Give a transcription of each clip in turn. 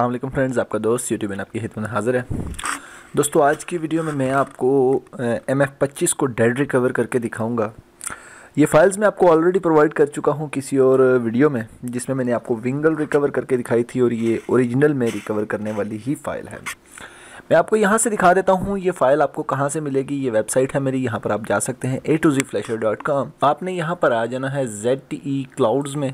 Aslam friends आपका दोस्त YouTube में आपकी हिदमत हाज़िर है दोस्तों आज की वीडियो में मैं आपको एम एफ़ पच्चीस को डेड रिकवर करके दिखाऊंगा ये फाइल्स मैं आपको ऑलरेडी प्रोवाइड कर चुका हूँ किसी और वीडियो में जिसमें मैंने आपको विंगल रिकवर करके दिखाई थी और ये ओरिजिनल में रिकवर करने वाली ही फ़ाइल है मैं आपको यहाँ से दिखा देता हूँ ये फ़ाइल आपको कहाँ से मिलेगी ये वेबसाइट है मेरी यहाँ पर आप जा सकते हैं A to Z flasher dot com आपने यहाँ पर आ जाना है जेड टी ई क्लाउड्स में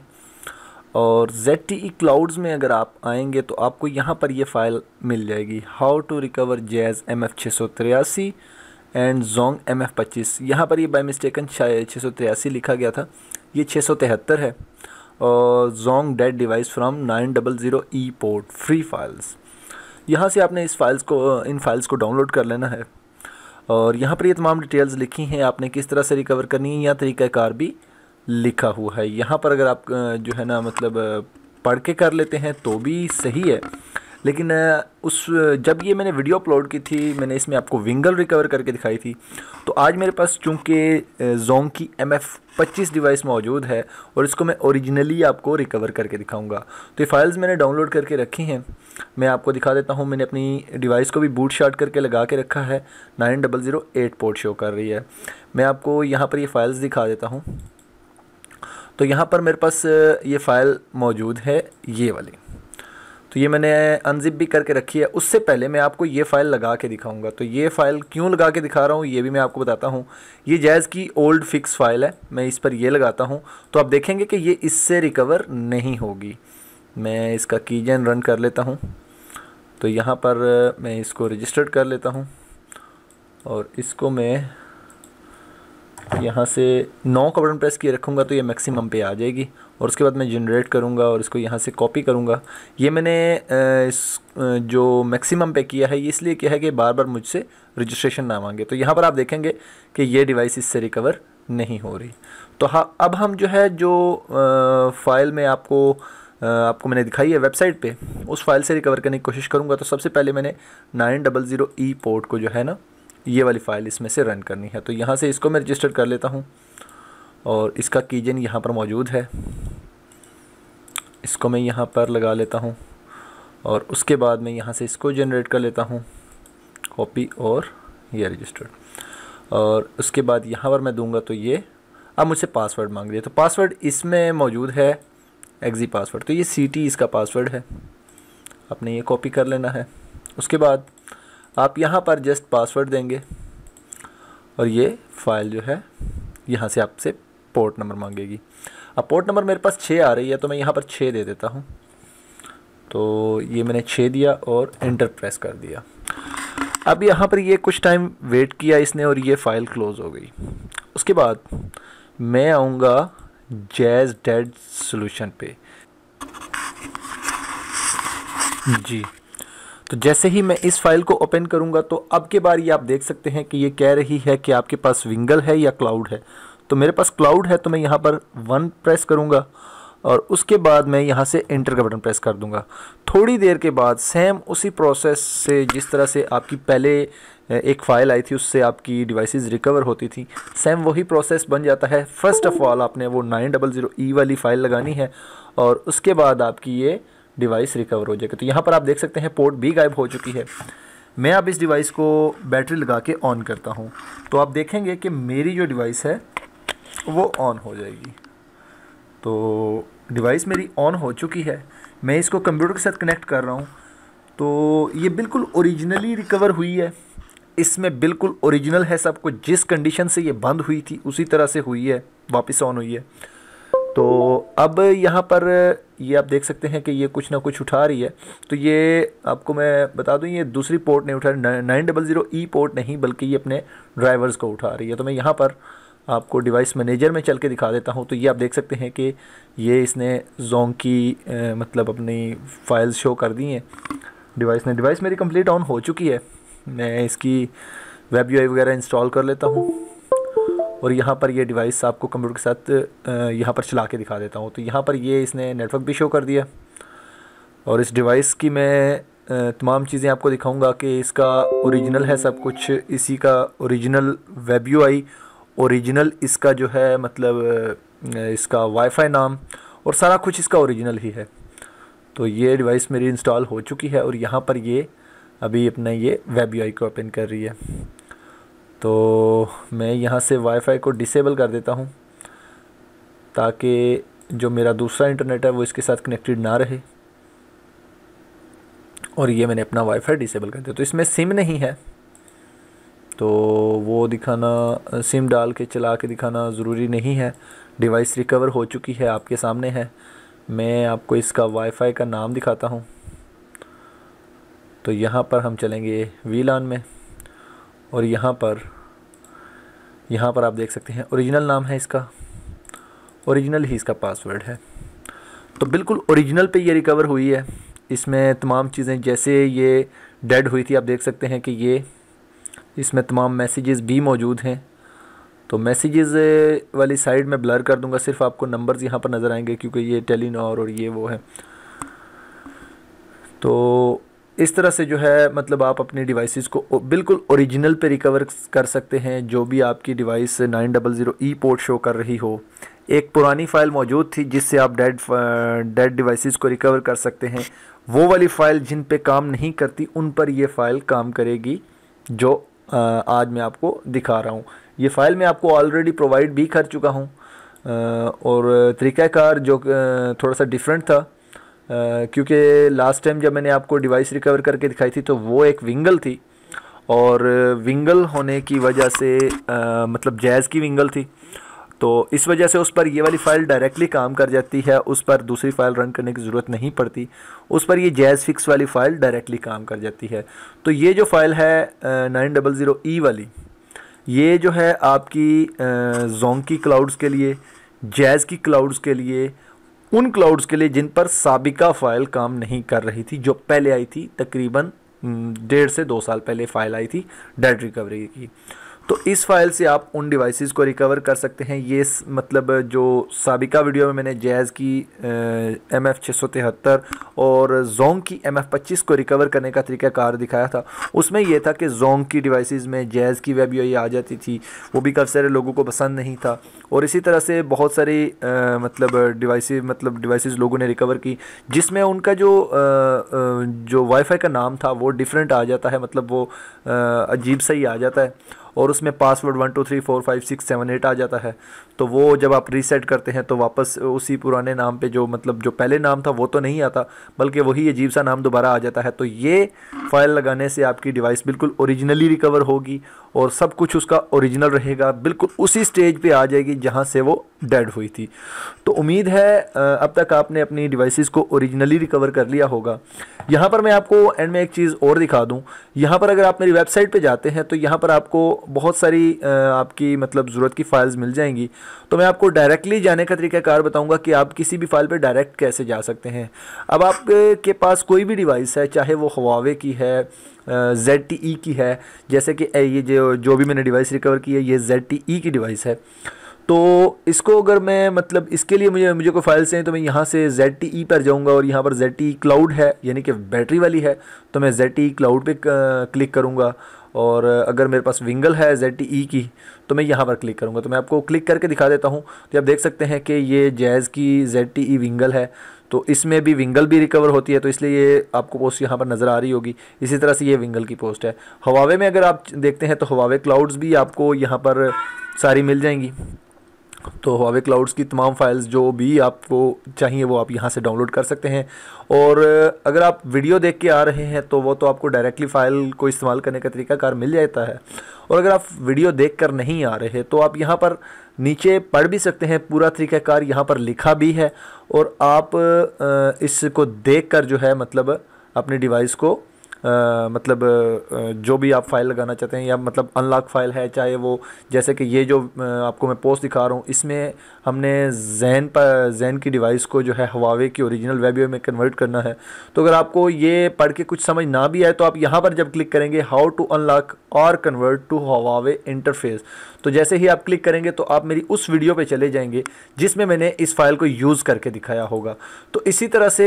और जेड टी ई क्लाउड्स में अगर आप आएंगे तो आपको यहाँ पर ये फ़ाइल मिल जाएगी how to recover Jazz M F छः सौ तिरासी एंड जोंग एम एफ पच्चीस यहाँ पर ये बाई मिस्टेकन छः सौ तिरासी लिखा गया था ये छः सौ तिहत्तर है और Zong dead device from nine double zero E port free files यहाँ से आपने इस फाइल्स को इन फाइल्स को डाउनलोड कर लेना है और यहाँ पर ये तमाम डिटेल्स लिखी हैं आपने किस तरह से रिकवर करनी है या तरीक़ाकार भी लिखा हुआ है यहाँ पर अगर आप जो है ना मतलब पढ़ के कर लेते हैं तो भी सही है लेकिन उस जब ये मैंने वीडियो अपलोड की थी मैंने इसमें आपको विंगल रिकवर करके दिखाई थी तो आज मेरे पास चूँकि जोंग की एम एफ़ पच्चीस डिवाइस मौजूद है और इसको मैं ओरिजिनली आपको रिकवर करके दिखाऊंगा तो ये फाइल्स मैंने डाउनलोड करके रखी हैं मैं आपको दिखा देता हूँ मैंने अपनी डिवाइस को भी बूट शार्ट करके लगा के रखा है nine double zero eight port show कर रही है मैं आपको यहाँ पर ये फाइल्स दिखा देता हूँ तो यहाँ पर मेरे पास ये फ़ाइल मौजूद है ये वाली तो ये मैंने अनजिप भी करके रखी है उससे पहले मैं आपको ये फ़ाइल लगा के दिखाऊंगा तो ये फ़ाइल क्यों लगा के दिखा रहा हूँ ये भी मैं आपको बताता हूँ ये जैज़ की ओल्ड फिक्स फ़ाइल है मैं इस पर ये लगाता हूँ तो आप देखेंगे कि ये इससे रिकवर नहीं होगी मैं इसका कीजन रन कर लेता हूँ तो यहाँ पर मैं इसको रजिस्टर्ड कर लेता हूँ और इसको मैं यहाँ से नौ का बटन प्रेस किए रखूँगा तो ये मैक्सिमम पे आ जाएगी और उसके बाद मैं जनरेट करूँगा और इसको यहाँ से कॉपी करूँगा ये मैंने इस जो मैक्सिमम पे किया है ये इसलिए किया है कि बार बार मुझसे रजिस्ट्रेशन ना मांगे तो यहाँ पर आप देखेंगे कि ये डिवाइस इससे रिकवर नहीं हो रही तो हाँ अब हम जो है जो फाइल में आपको आपको मैंने दिखाई है वेबसाइट पे उस फाइल से रिकवर करने की कोशिश करूँगा तो सबसे पहले मैंने nine double zero E port को जो है ना ये वाली फ़ाइल इसमें से रन करनी है तो यहाँ से इसको मैं रजिस्टर कर लेता हूँ और इसका कीजन यहाँ पर मौजूद है इसको मैं यहाँ पर लगा लेता हूँ और उसके बाद मैं यहाँ से इसको जनरेट कर लेता हूँ कॉपी और ये रजिस्टर्ड और उसके बाद यहाँ पर मैं दूंगा तो ये अब मुझसे पासवर्ड मांग लिया तो पासवर्ड इसमें मौजूद है एग्जी पासवर्ड तो ये सी टी e इसका पासवर्ड है आपने ये कॉपी कर लेना है उसके बाद आप यहाँ पर जस्ट पासवर्ड देंगे और ये फाइल जो है यहाँ से आपसे पोर्ट नंबर मांगेगी अब पोर्ट नंबर मेरे पास छः आ रही है तो मैं यहाँ पर छः दे देता हूँ तो ये मैंने छः दिया और इंटर प्रेस कर दिया अब यहाँ पर ये कुछ टाइम वेट किया इसने और ये फ़ाइल क्लोज़ हो गई उसके बाद मैं आऊँगा जैज़ डेड सोल्यूशन पे जी तो जैसे ही मैं इस फाइल को ओपन करूंगा तो अब के बार ये आप देख सकते हैं कि ये कह रही है कि आपके पास विंगल है या क्लाउड है तो मेरे पास क्लाउड है तो मैं यहाँ पर वन प्रेस करूँगा और उसके बाद मैं यहाँ से इंटर का बटन प्रेस कर दूँगा थोड़ी देर के बाद सेम उसी प्रोसेस से जिस तरह से आपकी पहले एक फ़ाइल आई थी उससे आपकी डिवाइसेस रिकवर होती थी सेम वही प्रोसेस बन जाता है फ़र्स्ट ऑफ़ ऑल आपने वो नाइन डबल ज़ीरो ई वाली फ़ाइल लगानी है और उसके बाद आपकी ये डिवाइस रिकवर हो जाएगा तो यहाँ पर आप देख सकते हैं पोर्ट भी गायब हो चुकी है मैं अब इस डिवाइस को बैटरी लगा के ऑन करता हूँ तो आप देखेंगे कि मेरी जो डिवाइस है वो ऑन हो जाएगी तो डिवाइस मेरी ऑन हो चुकी है मैं इसको कंप्यूटर के साथ कनेक्ट कर रहा हूँ तो ये बिल्कुल ओरिजिनली रिकवर हुई है इसमें बिल्कुल ओरिजिनल है सब कुछ जिस कंडीशन से ये बंद हुई थी उसी तरह से हुई है वापस ऑन हुई है तो अब यहाँ पर ये आप देख सकते हैं कि ये कुछ ना कुछ उठा रही है तो ये आपको मैं बता दूं ये दूसरी पोर्ट नहीं उठा रही nine double zero E port नहीं बल्कि ये अपने ड्राइवर्स को उठा रही है तो मैं यहाँ पर आपको डिवाइस मैनेजर में चल के दिखा देता हूँ तो ये आप देख सकते हैं कि ये इसने जोंग की ए, मतलब अपनी फाइल्स शो कर दी हैं डिवाइस ने डिवाइस मेरी कम्प्लीट ऑन हो चुकी है मैं इसकी वेब यू वगैरह इंस्टॉल कर लेता हूँ और यहाँ पर ये डिवाइस आपको कंप्यूटर के साथ यहाँ पर चला के दिखा देता हूँ तो यहाँ पर ये इसने नेटवर्क भी शो कर दिया और इस डिवाइस की मैं तमाम चीज़ें आपको दिखाऊंगा कि इसका ओरिजिनल है सब कुछ इसी का ओरिजिनल वेब यू आई ओरिजिनल इसका जो है मतलब इसका वाईफाई नाम और सारा कुछ इसका ओरिजिनल ही है तो ये डिवाइस मेरी इंस्टॉल हो चुकी है और यहाँ पर ये अभी अपना ये वेब यू आई को ओपन कर रही है तो मैं यहाँ से वाईफाई को डिसेबल कर देता हूँ ताकि जो मेरा दूसरा इंटरनेट है वो इसके साथ कनेक्टेड ना रहे और ये मैंने अपना वाईफाई डिसेबल कर दिया तो इसमें सिम नहीं है तो वो दिखाना सिम डाल के चला के दिखाना ज़रूरी नहीं है डिवाइस रिकवर हो चुकी है आपके सामने है मैं आपको इसका वाईफाई का नाम दिखाता हूँ तो यहाँ पर हम चलेंगे वी में और यहाँ पर यहाँ पर आप देख सकते हैं ओरिजिनल नाम है इसका ओरिजिनल ही इसका पासवर्ड है तो बिल्कुल ओरिजिनल पे ये रिकवर हुई है इसमें तमाम चीज़ें जैसे ये डेड हुई थी आप देख सकते हैं कि ये इसमें तमाम मैसेजेस भी मौजूद हैं तो मैसेजेस वाली साइड में ब्लर कर दूंगा सिर्फ आपको नंबर्स यहाँ पर नज़र आएंगे क्योंकि ये टेलीनॉर और ये वो है तो इस तरह से जो है मतलब आप अपने डिवाइसेस को बिल्कुल ओरिजिनल पे रिकवर कर सकते हैं जो भी आपकी device nine double zero E port show कर रही हो एक पुरानी फ़ाइल मौजूद थी जिससे आप डेड डेड डिवाइसेस को रिकवर कर सकते हैं वो वाली फ़ाइल जिन पे काम नहीं करती उन पर ये फ़ाइल काम करेगी जो uh, आज मैं आपको दिखा रहा हूँ ये फ़ाइल मैं आपको ऑलरेडी प्रोवाइड भी कर चुका हूँ uh, और तरीक़ाकार जो uh, थोड़ा सा डिफरेंट था क्योंकि लास्ट टाइम जब मैंने आपको डिवाइस रिकवर करके दिखाई थी तो वो एक विंगल थी और विंगल होने की वजह से आ, मतलब जैज़ की विंगल थी तो इस वजह से उस पर ये वाली फ़ाइल डायरेक्टली काम कर जाती है उस पर दूसरी फ़ाइल रन करने की ज़रूरत नहीं पड़ती उस पर ये जैज़ फिक्स वाली फ़ाइल डायरेक्टली काम कर जाती है तो ये जो फ़ाइल है नाइन डबल ज़ीरो ई वाली ये जो है आपकी जोंकी क्लाउड्स के लिए जैज़ की क्लाउड्स के लिए उन क्लाउड्स के लिए जिन पर सबिका फाइल काम नहीं कर रही थी जो पहले आई थी तकरीबन डेढ़ से दो साल पहले फाइल आई थी डेट रिकवरी की तो इस फाइल से आप उन डिवाइसेस को रिकवर कर सकते हैं ये मतलब जो सबिका वीडियो में मैंने जैज़ की एम एफ़ छः सौ तिहत्तर और जोंग की एम एफ़ पच्चीस को रिकवर करने का तरीका कार दिखाया था उसमें यह था कि जोंग की डिवाइसेस में जैज़ की वेब यू आ जाती थी वो भी काफ़ी सारे लोगों को पसंद नहीं था और इसी तरह से बहुत सारी आ, मतलब डिवाइस मतलब डिवाइस लोगों ने रिकवर की जिसमें उनका जो आ, जो वाईफाई का नाम था वो डिफरेंट आ जाता है मतलब वो अजीब सा ही आ जाता है और उसमें password one two three four five six seven eight आ जाता है तो वो जब आप रीसेट करते हैं तो वापस उसी पुराने नाम पे जो मतलब जो पहले नाम था वो तो नहीं आता बल्कि वही अजीब सा नाम दोबारा आ जाता है तो ये फाइल लगाने से आपकी डिवाइस बिल्कुल ओरिजिनली रिकवर होगी और सब कुछ उसका ओरिजिनल रहेगा बिल्कुल उसी स्टेज पे आ जाएगी जहाँ से वो डेड हुई थी तो उम्मीद है अब तक आपने अपनी डिवाइसेस को ओरिजिनली रिकवर कर लिया होगा यहाँ पर मैं आपको एंड में एक चीज़ और दिखा दूँ यहाँ पर अगर आप मेरी वेबसाइट पर जाते हैं तो यहाँ पर आपको बहुत सारी आपकी मतलब ज़रूरत की फ़ाइल्स मिल जाएंगी तो मैं आपको डायरेक्टली जाने का तरीकाकार बताऊंगा कि आप किसी भी फाइल पर डायरेक्ट कैसे जा सकते हैं अब आपके पास कोई भी डिवाइस है चाहे वो हवावे की है जेड टी ई की है जैसे कि ये जो जो भी मैंने डिवाइस रिकवर की है ये जेड टी ई की डिवाइस है तो इसको अगर मैं मतलब इसके लिए मुझे मुझे कोई फाइल्स हैं तो मैं यहाँ से जेड टी ई पर जाऊँगा और यहाँ पर जेड टी ई क्लाउड है यानी कि बैटरी वाली है तो मैं जेड टी ई क्लाउड पर क्लिक करूँगा और अगर मेरे पास विंगल है जेड टी ई की तो मैं यहाँ पर क्लिक करूँगा तो मैं आपको क्लिक करके दिखा देता हूँ तो आप देख सकते हैं कि ये जैज़ की जेड टी ई विंगल है तो इसमें भी विंगल भी रिकवर होती है तो इसलिए ये आपको पोस्ट यहाँ पर नज़र आ रही होगी इसी तरह से ये विंगल की पोस्ट है हवावे में अगर आप देखते हैं तो हवावे क्लाउड्स भी आपको यहाँ पर सारी मिल जाएंगी तो हवावे क्लाउड्स की तमाम फाइल्स जो भी आपको चाहिए वो आप यहाँ से डाउनलोड कर सकते हैं और अगर आप वीडियो देख के आ रहे हैं तो वो तो आपको डायरेक्टली फ़ाइल को इस्तेमाल करने का तरीकाकार मिल जाता है और अगर आप वीडियो देख कर नहीं आ रहे तो आप यहाँ पर नीचे पढ़ भी सकते हैं पूरा तरीकाकार यहाँ पर लिखा भी है और आप इसको देख कर जो है मतलब अपने डिवाइस को मतलब जो भी आप फाइल लगाना चाहते हैं या मतलब अनलॉक फाइल है चाहे वो जैसे कि ये जो आपको मैं पोस्ट दिखा रहा हूँ इसमें हमने जैन पर जैन की डिवाइस को जो है हवावे की ओरिजिनल वेब में कन्वर्ट करना है तो अगर आपको ये पढ़ के कुछ समझ ना भी आए तो आप यहाँ पर जब क्लिक करेंगे हाउ टू अनलॉक और कन्वर्ट टू हवावे इंटरफेस तो जैसे ही आप क्लिक करेंगे तो आप मेरी उस वीडियो पे चले जाएंगे जिसमें मैंने इस फाइल को यूज़ करके दिखाया होगा तो इसी तरह से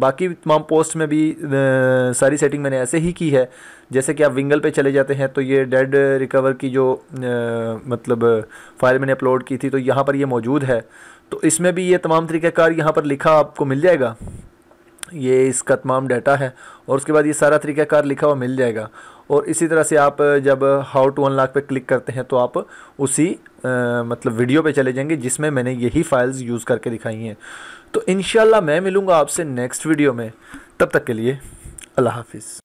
बाकी तमाम पोस्ट में भी सारी सेटिंग मैंने ऐसे ही की है जैसे कि आप विंगल पे चले जाते हैं तो ये डेड रिकवर की जो मतलब फ़ाइल मैंने अपलोड की थी तो यहाँ पर ये मौजूद है तो इसमें भी ये तमाम तरीक़ाकार यहाँ पर लिखा आपको मिल जाएगा ये इसका तमाम डाटा है और उसके बाद ये सारा तरीक़ाकार लिखा हुआ मिल जाएगा और इसी तरह से आप जब हाउ टू वन लाख पर क्लिक करते हैं तो आप उसी आ, मतलब वीडियो पे चले जाएंगे जिसमें मैंने यही फ़ाइल्स यूज़ करके दिखाई हैं तो इन मैं मिलूँगा आपसे नेक्स्ट वीडियो में तब तक के लिए अल्लाह हाफिज़